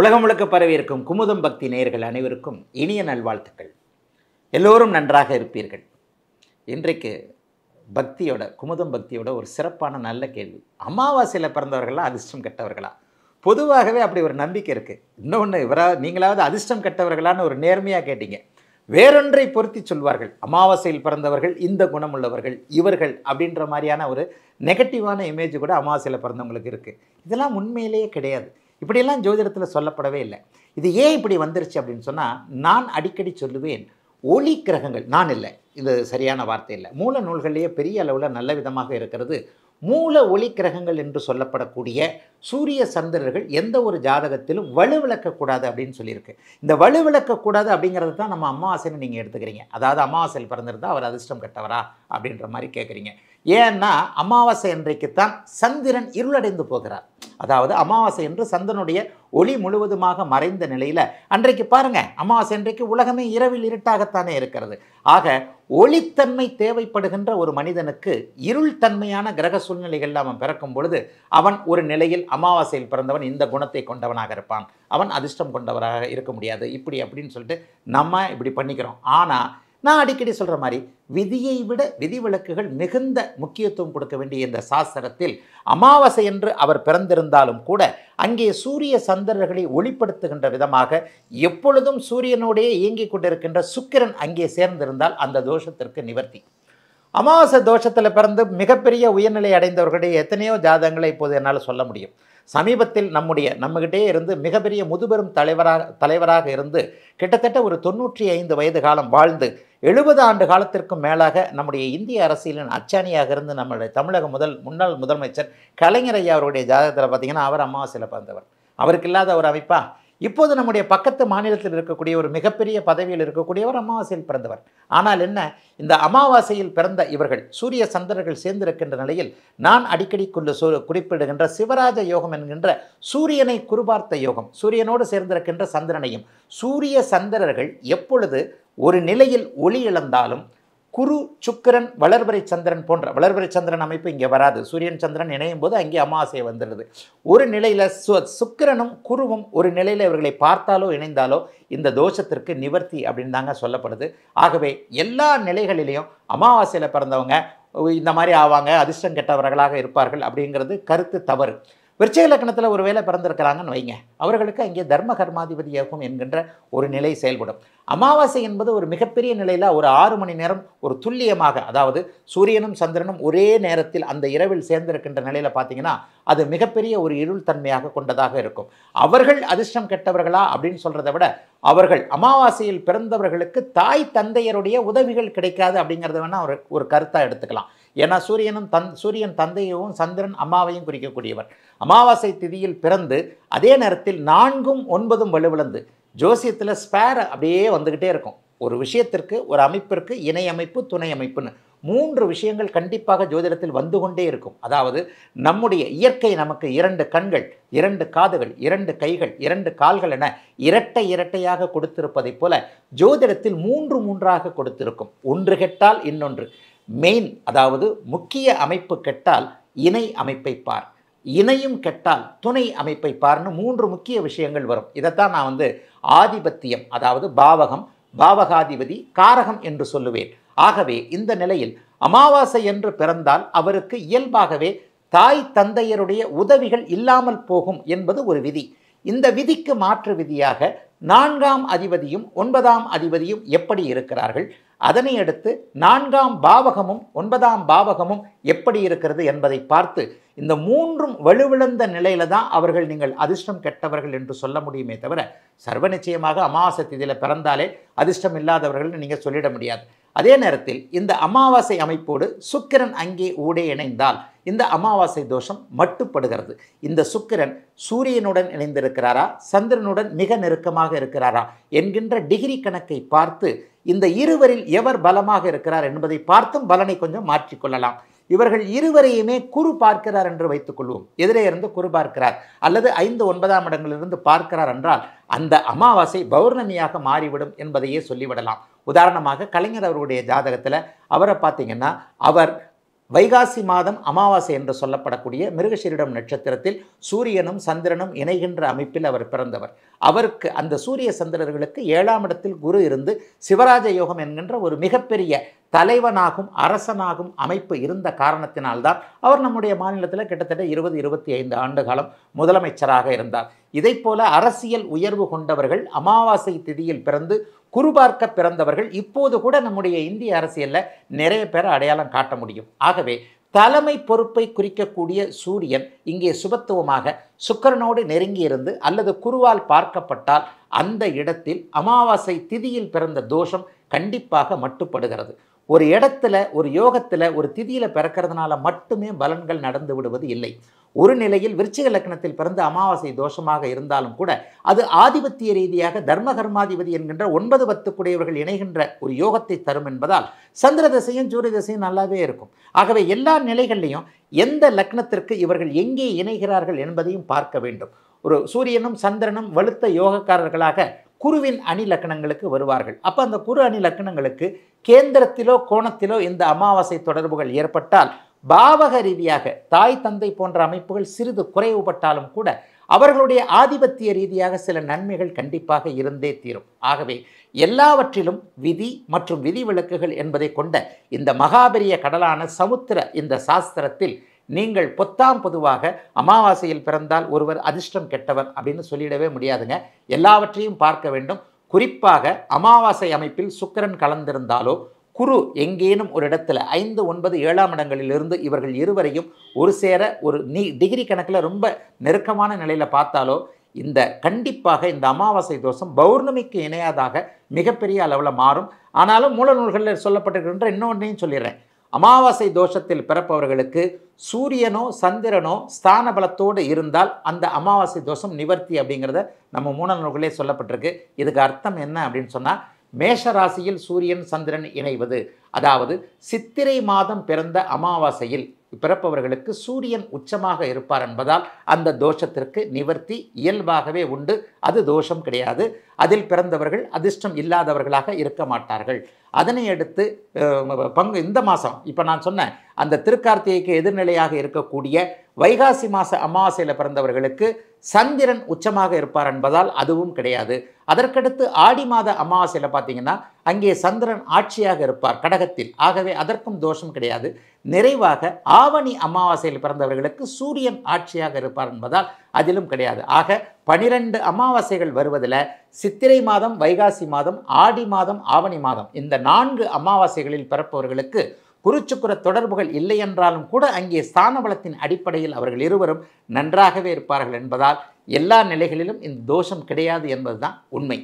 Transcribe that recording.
உலகம் முழுக்க பரவி இருக்கும் குமுதம் பக்தி நேயர்கள் அனைவருக்கும் இனிய நல்வாழ்த்துக்கள் எல்லோரும் நன்றாக இருப்பீர்கள் இன்றைக்கு பக்தியோட குமுதம் பக்தியோட ஒரு சிறப்பான நல்ல கேள்வி அமாவாசையில் பிறந்தவர்களா அதிர்ஷ்டம் கெட்டவர்களா பொதுவாகவே அப்படி ஒரு நம்பிக்கை இருக்குது இன்னொன்று இவரா நீங்களாவது அதிர்ஷ்டம் கெட்டவர்களான்னு ஒரு நேர்மையாக கேட்டீங்க வேறொன்றை பொருத்தி சொல்வார்கள் அமாவாசையில் பிறந்தவர்கள் இந்த குணம் உள்ளவர்கள் இவர்கள் அப்படின்ற மாதிரியான ஒரு நெகட்டிவான இமேஜ் கூட அமாவாசையில் பிறந்தவங்களுக்கு இருக்குது இதெல்லாம் உண்மையிலேயே கிடையாது இப்படியெல்லாம் ஜோதிடத்தில் சொல்லப்படவே இல்லை இது ஏன் இப்படி வந்துருச்சு அப்படின்னு சொன்னால் நான் அடிக்கடி சொல்லுவேன் ஒளி கிரகங்கள் நான் இல்லை இது சரியான வார்த்தை இல்லை மூல நூல்கள்லேயே பெரிய அளவில் நல்ல விதமாக இருக்கிறது மூல ஒளி கிரகங்கள் என்று சொல்லப்படக்கூடிய சூரிய சந்திரர்கள் எந்த ஒரு ஜாதகத்திலும் வலுவிளக்கக்கூடாது அப்படின்னு சொல்லியிருக்கு இந்த வலுவிளக்கக்கூடாது அப்படிங்கிறது தான் நம்ம அமாவாசைன்னு நீங்கள் எடுத்துக்கிறீங்க அதாவது அமாவாசையில் பிறந்திருந்தால் அவர் அதிர்ஷ்டம் கட்டவரா அப்படின்ற மாதிரி கேட்குறீங்க ஏன்னா அமாவாசை அன்றைக்கு தான் சந்திரன் இருளடைந்து போகிறார் அதாவது அமாவாசை என்று சந்தனுடைய ஒளி முழுவதுமாக மறைந்த நிலையில் அன்றைக்கு பாருங்க அமாவாசை அன்றைக்கு உலகமே இரவில் இருட்டாகத்தானே இருக்கிறது ஆக ஒளித்தன்மை தேவைப்படுகின்ற ஒரு மனிதனுக்கு இருள் தன்மையான கிரக சூழ்நிலைகளில் அவன் பிறக்கும் பொழுது அவன் ஒரு நிலையில் அமாவாசையில் பிறந்தவன் இந்த குணத்தை கொண்டவனாக இருப்பான் அவன் அதிர்ஷ்டம் கொண்டவராக இருக்க முடியாது இப்படி அப்படின்னு சொல்லிட்டு நம்ம இப்படி பண்ணிக்கிறோம் ஆனால் நான் அடிக்கடி சொல்கிற மாதிரி விதியை விட விதிவிலக்குகள் மிகுந்த முக்கியத்துவம் கொடுக்க வேண்டிய இந்த சாஸ்திரத்தில் அமாவாசை என்று அவர் பிறந்திருந்தாலும் கூட அங்கே சூரிய சந்திரர்களை ஒளிப்படுத்துகின்ற விதமாக எப்பொழுதும் சூரியனோடையே இயங்கிக் கொண்டிருக்கின்ற சுக்கிரன் அங்கே சேர்ந்திருந்தால் அந்த தோஷத்திற்கு நிவர்த்தி அமாவாசை தோஷத்தில் பிறந்து மிகப்பெரிய உயர்நிலை அடைந்தவர்களுடைய எத்தனையோ ஜாதகங்களை இப்போது என்னால் சொல்ல முடியும் சமீபத்தில் நம்முடைய நம்மகிட்டே இருந்து மிகப்பெரிய முதுபெரும் தலைவராக தலைவராக இருந்து கிட்டத்தட்ட ஒரு தொண்ணூற்றி ஐந்து வயது காலம் வாழ்ந்து எழுபது ஆண்டு காலத்திற்கும் மேலாக நம்முடைய இந்திய அரசியலின் அச்சாணியாக இருந்து நம்மளுடைய தமிழக முதல் முன்னாள் முதலமைச்சர் கலைஞர் ஐயா அவருடைய ஜாதகத்தில் பார்த்திங்கன்னா அவர் அமாவாசையில் பிறந்தவர் அவருக்கு இல்லாத ஒரு அமைப்பா இப்போது நம்முடைய பக்கத்து மாநிலத்தில் இருக்கக்கூடிய ஒரு மிகப்பெரிய பதவியில் இருக்கக்கூடியவர் அமாவாசையில் பிறந்தவர் ஆனால் என்ன இந்த அமாவாசையில் பிறந்த இவர்கள் சூரிய சந்திரர்கள் சேர்ந்திருக்கின்ற நிலையில் நான் அடிக்கடி குறிப்பிடுகின்ற சிவராஜ யோகம் என்கின்ற சூரியனை குருபார்த்த யோகம் சூரியனோடு சேர்ந்திருக்கின்ற சந்திரனையும் சூரிய சந்திரர்கள் எப்பொழுது ஒரு நிலையில் ஒளி இழந்தாலும் குரு சுக்கரன் வளர்பறை சந்திரன் போன்ற வளர்பறை சந்திரன் அமைப்பு இங்கே வராது சூரியன் சந்திரன் இணையும் போது அங்கே அமாவாசை வந்துடுது ஒரு நிலையில் சு சுக்கரனும் குருவும் ஒரு நிலையில் இவர்களை பார்த்தாலோ இணைந்தாலோ இந்த தோஷத்திற்கு நிவர்த்தி அப்படின்னு தாங்க சொல்லப்படுது ஆகவே எல்லா நிலைகளிலையும் அமாவாசையில் பிறந்தவங்க இந்த மாதிரி ஆவாங்க அதிர்ஷ்டம் கெட்டவர்களாக இருப்பார்கள் அப்படிங்கிறது கருத்து தவறு விருச்சிக லக்கணத்தில் ஒரு வேலை பிறந்திருக்கிறாங்கன்னு வைங்க அவர்களுக்கு அங்கே தர்ம கர்மாதிபதியாகும் என்கின்ற ஒரு நிலை செயல்படும் அமாவாசை என்பது ஒரு மிகப்பெரிய நிலையில் ஒரு ஆறு மணி நேரம் ஒரு துல்லியமாக அதாவது சூரியனும் சந்திரனும் ஒரே நேரத்தில் அந்த இரவில் சேர்ந்திருக்கின்ற நிலையில் பார்த்தீங்கன்னா அது மிகப்பெரிய ஒரு இருள் தன்மையாக கொண்டதாக இருக்கும் அவர்கள் அதிர்ஷ்டம் கெட்டவர்களா அப்படின்னு சொல்கிறத விட அவர்கள் அமாவாசையில் பிறந்தவர்களுக்கு தாய் தந்தையருடைய உதவிகள் கிடைக்காது அப்படிங்கிறத வேணால் ஒரு ஒரு கருத்தாக எடுத்துக்கலாம் ஏன்னா சூரியனும் தன் சூரியன் தந்தையவும் சந்திரன் அம்மாவையும் குறிக்கக்கூடியவர் அமாவாசை திதியில் பிறந்து அதே நேரத்தில் நான்கும் ஒன்பதும் வலுவிழந்து ஜோசியத்தில் ஸ்பேர் அப்படியே வந்துக்கிட்டே இருக்கும் ஒரு விஷயத்திற்கு ஒரு அமைப்பிற்கு இணை அமைப்பு துணை அமைப்புன்னு மூன்று விஷயங்கள் கண்டிப்பாக ஜோதிடத்தில் வந்து கொண்டே இருக்கும் அதாவது நம்முடைய இயற்கை நமக்கு இரண்டு கண்கள் இரண்டு காதுகள் இரண்டு கைகள் இரண்டு கால்கள் என இரட்டை இரட்டையாக கொடுத்திருப்பதைப் போல ஜோதிடத்தில் மூன்று மூன்றாக கொடுத்திருக்கும் ஒன்று கெட்டால் இன்னொன்று மெயின் அதாவது முக்கிய அமைப்பு கெட்டால் இணை அமைப்பை பார் இணையும் கெட்டால் துணை அமைப்பை பாருன்னு மூன்று முக்கிய விஷயங்கள் வரும் இதைத்தான் நான் வந்து ஆதிபத்தியம் அதாவது பாவகம் பாவகாதிபதி காரகம் என்று சொல்லுவேன் ஆகவே இந்த நிலையில் அமாவாசை என்று பிறந்தால் அவருக்கு இயல்பாகவே தாய் தந்தையருடைய உதவிகள் இல்லாமல் போகும் என்பது ஒரு விதி இந்த விதிக்கு மாற்று விதியாக நான்காம் அதிபதியும் ஒன்பதாம் அதிபதியும் எப்படி இருக்கிறார்கள் அதனை அடுத்து நான்காம் பாவகமும் ஒன்பதாம் பாவகமும் எப்படி இருக்கிறது என்பதை பார்த்து இந்த மூன்றும் வலுவிழந்த நிலையில தான் அவர்கள் நீங்கள் அதிர்ஷ்டம் கெட்டவர்கள் என்று சொல்ல முடியுமே தவிர சர்வ நிச்சயமாக அமாவாசை திதியில் பிறந்தாலே அதிர்ஷ்டம் இல்லாதவர்கள் நீங்கள் சொல்லிட முடியாது அதே நேரத்தில் இந்த அமாவாசை அமைப்போடு சுக்கிரன் அங்கே ஊடே இணைந்தால் இந்த அமாவாசை தோஷம் மட்டுப்படுகிறது இந்த சுக்கிரன் சூரியனுடன் இணைந்திருக்கிறாரா சந்திரனுடன் மிக நெருக்கமாக இருக்கிறாரா என்கின்ற டிகிரி கணக்கை பார்த்து இந்த இருவரில் எவர் பலமாக இருக்கிறார் என்பதை பார்த்தும் பலனை கொஞ்சம் மாற்றிக்கொள்ளலாம் இவர்கள் இருவரையுமே குறு பார்க்கிறார் என்று வைத்துக்கொள்வோம் எதிரே இருந்து குறு பார்க்கிறார் அல்லது ஐந்து ஒன்பதாம் இடங்களிலிருந்து பார்க்கிறார் என்றால் அந்த அமாவாசை பௌர்ணமியாக மாறிவிடும் என்பதையே சொல்லிவிடலாம் உதாரணமாக கலைஞர் அவருடைய ஜாதகத்தில் அவரை பார்த்தீங்கன்னா அவர் வைகாசி மாதம் அமாவாசை என்று சொல்லப்படக்கூடிய மிருகசீரிடம் நட்சத்திரத்தில் சூரியனும் சந்திரனும் இணைகின்ற அமைப்பில் அவர் பிறந்தவர் அவருக்கு அந்த சூரிய சந்திரர்களுக்கு ஏழாம் இடத்தில் குரு இருந்து சிவராஜ யோகம் என்கின்ற ஒரு மிகப்பெரிய தலைவனாகும் அரசனாகும் அமைப்பு இருந்த காரணத்தினால்தான் அவர் நம்முடைய மாநிலத்தில் கிட்டத்தட்ட இருபது இருபத்தி ஐந்து ஆண்டு காலம் முதலமைச்சராக இருந்தார் இதை போல அரசியல் உயர்வு கொண்டவர்கள் அமாவாசை திதியில் பிறந்து குறுபார்க்க பிறந்தவர்கள் இப்போது கூட நம்முடைய இந்திய அரசியலில் நிறைய பேர் அடையாளம் காட்ட முடியும் ஆகவே தலைமை பொறுப்பை குறிக்கக்கூடிய சூரியன் இங்கே சுபத்துவமாக சுக்கரனோடு நெருங்கி இருந்து அல்லது குருவால் பார்க்கப்பட்டால் அந்த இடத்தில் அமாவாசை திதியில் பிறந்த தோஷம் கண்டிப்பாக மட்டுப்படுகிறது ஒரு இடத்துல ஒரு யோகத்தில் ஒரு திதியில் பிறக்கிறதுனால மட்டுமே பலன்கள் நடந்து விடுவது இல்லை ஒரு நிலையில் விருச்சிக லக்னத்தில் பிறந்த அமாவாசை தோஷமாக இருந்தாலும் கூட அது ஆதிபத்திய ரீதியாக தர்ம கர்மாதிபதி என்கின்ற ஒன்பது பத்துக்குடையவர்கள் இணைகின்ற ஒரு யோகத்தை தரும் என்பதால் சந்திர திசையும் சூரிய திசையும் நல்லாவே இருக்கும் ஆகவே எல்லா நிலைகள்லையும் எந்த லக்னத்திற்கு இவர்கள் எங்கே இணைகிறார்கள் என்பதையும் பார்க்க வேண்டும் ஒரு சூரியனும் சந்திரனும் வலுத்த யோகக்காரர்களாக குருவின் அணி லக்கணங்களுக்கு வருவார்கள் அப்போ அந்த குரு அணி லக்கணங்களுக்கு கேந்திரத்திலோ கோணத்திலோ இந்த அமாவாசை தொடர்புகள் ஏற்பட்டால் பாவக ரீதியாக தாய் தந்தை போன்ற அமைப்புகள் சிறிது குறைவுபட்டாலும் கூட அவர்களுடைய ஆதிபத்திய ரீதியாக சில நன்மைகள் கண்டிப்பாக இருந்தே தீரும் ஆகவே எல்லாவற்றிலும் விதி மற்றும் விதிவிலக்குகள் என்பதை கொண்ட இந்த மகாபெரிய கடலான சமுத்திர இந்த சாஸ்திரத்தில் நீங்கள் பொத்தாம் பொதுவாக அமாவாசையில் பிறந்தால் ஒருவர் அதிர்ஷ்டம் கெட்டவர் அப்படின்னு சொல்லிடவே முடியாதுங்க எல்லாவற்றையும் பார்க்க வேண்டும் குறிப்பாக அமாவாசை அமைப்பில் சுக்கரன் கலந்திருந்தாலோ குரு எங்கேனும் ஒரு இடத்துல ஐந்து ஒன்பது ஏழாம் இடங்களிலிருந்து இவர்கள் இருவரையும் ஒரு சேர ஒரு நீ டிகிரி கணக்கில் ரொம்ப நெருக்கமான நிலையில் பார்த்தாலோ இந்த கண்டிப்பாக இந்த அமாவாசை தோஷம் பௌர்ணமிக்கு இணையாதாக மிகப்பெரிய அளவில் மாறும் ஆனாலும் மூல நூல்களில் சொல்லப்பட்டிருக்கின்ற இன்னொன்றையும் சொல்லிடுறேன் அமாவாசை தோஷத்தில் பிறப்பவர்களுக்கு சூரியனோ சந்திரனோ ஸ்தான பலத்தோடு இருந்தால் அந்த அமாவாசை தோஷம் நிவர்த்தி அப்படிங்கிறத நம்ம மூணநூல்களே சொல்லப்பட்டிருக்கு இதுக்கு அர்த்தம் என்ன அப்படின்னு சொன்னால் மேஷ ராசியில் சூரியன் சந்திரன் இணைவது அதாவது சித்திரை மாதம் பிறந்த அமாவாசையில் பிறப்பவர்களுக்கு சூரியன் உச்சமாக இருப்பார் என்பதால் அந்த தோஷத்திற்கு நிவர்த்தி இயல்பாகவே உண்டு அது தோஷம் கிடையாது அதில் பிறந்தவர்கள் அதிர்ஷ்டம் இல்லாதவர்களாக இருக்க மாட்டார்கள் அதனை அடுத்து பங்கு இந்த மாதம் இப்போ நான் சொன்னேன் அந்த திருக்கார்த்திகைக்கு எதிர்நிலையாக இருக்கக்கூடிய வைகாசி மாத அமாவாசையில் பிறந்தவர்களுக்கு சந்திரன் உச்சமாக இருப்பார் என்பதால் அதுவும் கிடையாது அதற்கடுத்து ஆடி மாத அமாவாசையில் பார்த்தீங்கன்னா அங்கே சந்திரன் ஆட்சியாக இருப்பார் கடகத்தில் ஆகவே அதற்கும் தோஷம் கிடையாது நிறைவாக ஆவணி அமாவாசையில் பிறந்தவர்களுக்கு சூரியன் ஆட்சியாக இருப்பார் என்பதால் அதிலும் கிடையாது ஆக பனிரெண்டு அமாவாசைகள் வருவதில் சித்திரை மாதம் வைகாசி மாதம் ஆடி மாதம் ஆவணி மாதம் இந்த நான்கு அமாவாசைகளில் பிறப்பவர்களுக்கு குருச்சுக்குர தொடர்புகள் இல்லை என்றாலும் கூட அங்கே ஸ்தான பலத்தின் அடிப்படையில் அவர்கள் இருவரும் நன்றாகவே இருப்பார்கள் என்பதால் எல்லா நிலைகளிலும் இந்த தோஷம் கிடையாது என்பதுதான் உண்மை